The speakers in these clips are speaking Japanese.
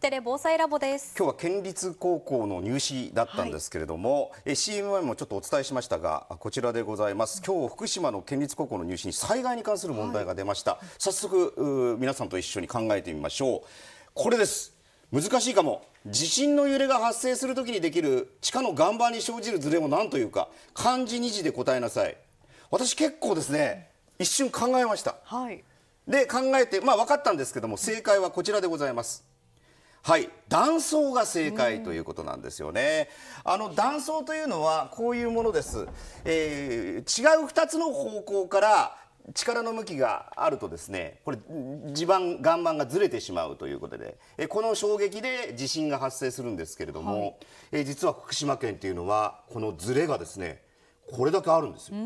テレ防災ラボです今日は県立高校の入試だったんですけれども、はい、CM 前もちょっとお伝えしましたがこちらでございます今日福島の県立高校の入試に災害に関する問題が出ました、はい、早速皆さんと一緒に考えてみましょうこれです難しいかも地震の揺れが発生するときにできる地下の岩盤に生じるズレを何というか漢字2字で答えなさい私結構ですね、うん、一瞬考えました、はい、で考えてまあ分かったんですけども正解はこちらでございますはい断層が正解ということなんですよね。あの断層というのはこういうものです。えー、違う2つの方向から力の向きがあるとですねこれ地盤岩盤がずれてしまうということでえこの衝撃で地震が発生するんですけれども、はい、え実は福島県というのはこのずれがですねこれだけあるんですよ。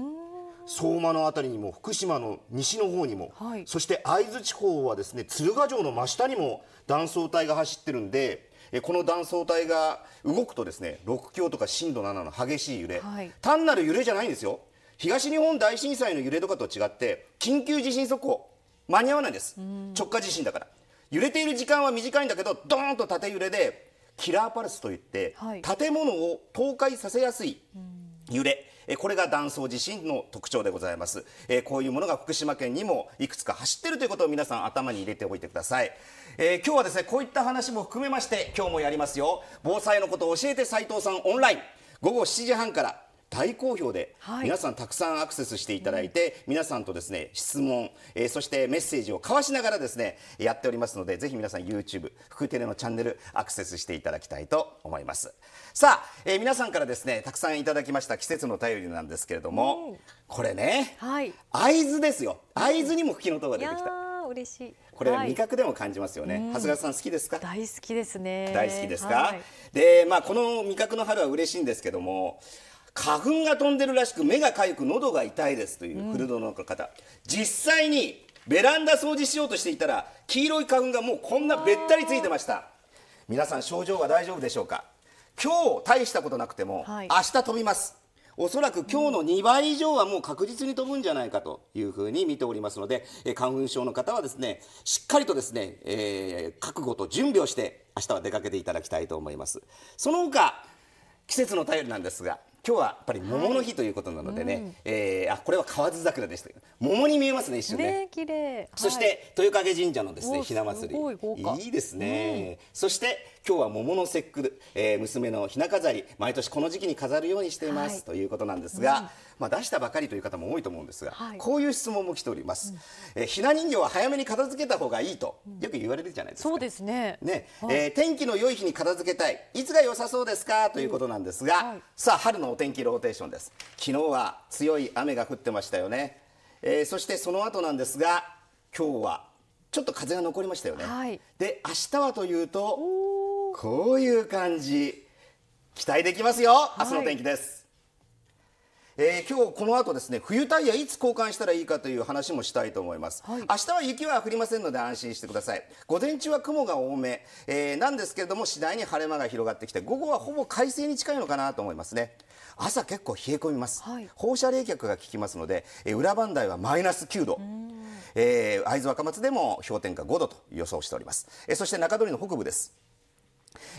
相馬の辺りにも福島の西の方にも、はい、そして会津地方はですね鶴ヶ城の真下にも断層帯が走ってるんでこの断層帯が動くとですね6強とか震度7の激しい揺れ、はい、単なる揺れじゃないんですよ東日本大震災の揺れとかと違って緊急地震速報間に合わないんです直下地震だから揺れている時間は短いんだけどドーンと縦揺れでキラーパルスといって、はい、建物を倒壊させやすい揺れこれが断層地震の特徴でございます、えこういうものが福島県にもいくつか走ってるということを皆さん頭に入れておいてください、えー、今日はですねこういった話も含めまして今日もやりますよ防災のことを教えて斉藤さんオンライン午後7時半から大好評で、皆さんたくさんアクセスしていただいて、皆さんとですね質問、えー、そしてメッセージを交わしながらですねやっておりますのでぜひ皆さん YouTube 福テレのチャンネルアクセスしていただきたいと思いますさあ、えー、皆さんからですねたくさんいただきました季節の便りなんですけれども、これね、はい、会津ですよ会津にも吹きの音が出てきた。嬉しい。これ、は味覚でも感じますよね。長谷川さん好きですか？大好きですね。大好きですか？はい、で、まあこの味覚の春は嬉しいんですけども、花粉が飛んでるらしく目がかゆく喉が痛いですという古殿の方、うん、実際にベランダ掃除しようとしていたら黄色い花粉がもうこんなべったりついてました皆さん症状は大丈夫でしょうか今日大したことなくても、はい、明日飛びますおそらく今日の2倍以上はもう確実に飛ぶんじゃないかというふうに見ておりますので、え花粉症の方はですねしっかりとですね、えー、覚悟と準備をして明日は出かけていただきたいと思いますその他季節の便りなんですが今日はやっぱり桃の日ということなのでね、うん、えーあこれは河津桜でしたけど桃に見えますね一瞬ねねそして、はい、豊影神社のですねひな祭りいいですね、うん、そして今日は桃の節句、えー、娘のひな飾り毎年この時期に飾るようにしています、はい、ということなんですが、うん、まあ、出したばかりという方も多いと思うんですが、はい、こういう質問も来ております、うん、えー、ひな人形は早めに片付けた方がいいとよく言われるじゃないですか、そうですねね、えー、天気の良い日に片付けたいいつが良さそうですかということなんですが、さあ春のお天気ローテーションです昨日は強い雨がが降ってましたよね、えー、そしてその後なんですが今日はちょっと風が残りましたよね、はい、で明日はというとこういう感じ期待できますよ明日の天気です、はいえー、今日この後ですね冬タイヤいつ交換したらいいかという話もしたいと思います、はい、明日は雪は降りませんので安心してください午前中は雲が多め、えー、なんですけれども次第に晴れ間が広がってきて午後はほぼ快晴に近いのかなと思いますね朝結構冷え込みます、はい、放射冷却が効きますので、えー、裏磐梯はマイナス9度えー、会津若松でも氷点下5度と予想しております、えー、そして中通りの北部です、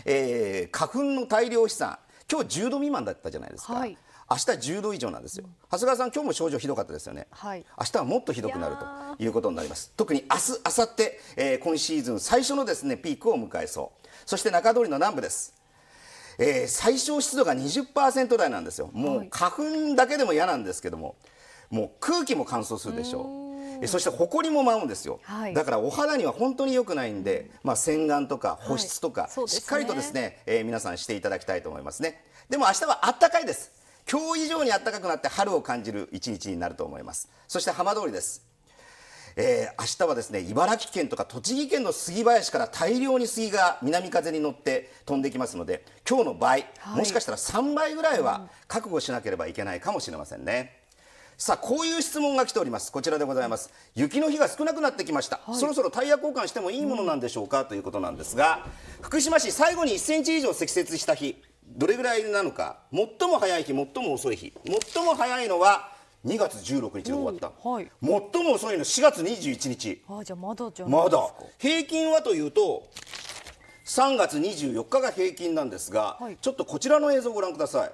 えー、花粉の大量飛散今日10度未満だったじゃないですか、はい明日10度以上なんですよ、長谷川さん、今日も症状ひどかったですよね、はい、明日はもっとひどくなるということになります、特に明日明後日、えー、今シーズン最初のですねピークを迎えそう、そして中通りの南部です。えー、最小湿度が20%台なんですよ、もう花粉だけでも嫌なんですけども、もう空気も乾燥するでしょう。そして埃も舞うんですよ、はい、だからお肌には本当に良くないんで、まあ、洗顔とか保湿とか、はいね、しっかりとですね、えー、皆さんしていただきたいと思いますねでも明日は暖かいです今日以上に暖かくなって春を感じる一日になると思いますそして浜通りですえー、明日はですね茨城県とか栃木県の杉林から大量に杉が南風に乗って飛んできますので今日の倍、はい、もしかしたら3倍ぐらいは覚悟しなければいけないかもしれませんね。さあこういう質問が来ておりますこちらでございます雪の日が少なくなってきました、はい、そろそろタイヤ交換してもいいものなんでしょうか、うん、ということなんですが福島市最後に1センチ以上積雪した日どれぐらいなのか最も早い日最も遅い日最も早いのは2月16日で終わった、はい、最も遅いの4月21日あじゃまだじゃまだ平均はというと3月24日が平均なんですが、はい、ちょっとこちらの映像をご覧ください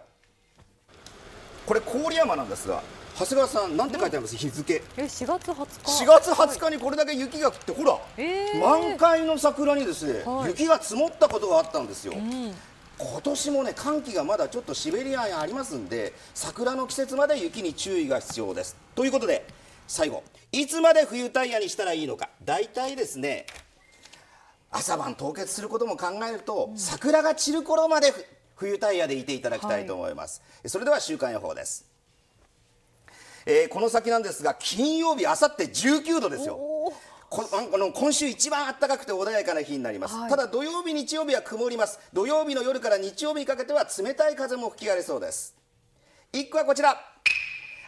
これ郡山なんですが長谷川さん、なんて書いてあります、うん、日付。え、4月20日。4月20日にこれだけ雪が降って、ほら、えー、満開の桜にですね、はい、雪が積もったことがあったんですよ。うん、今年もね寒気がまだちょっとシベリアンありますんで桜の季節まで雪に注意が必要ですということで最後いつまで冬タイヤにしたらいいのか大体ですね朝晩凍結することも考えると、うん、桜が散る頃まで冬タイヤでいていただきたいと思います、はい、それでは週間予報です、えー、この先なんですが金曜日あさって19度ですよこの今週一番暖かくて穏やかな日になります、はい、ただ土曜日日曜日は曇ります土曜日の夜から日曜日にかけては冷たい風も吹き荒れそうです一個はこちら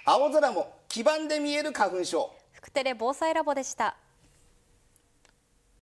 青空も黄ばんで見える花粉症福テレ防災ラボでした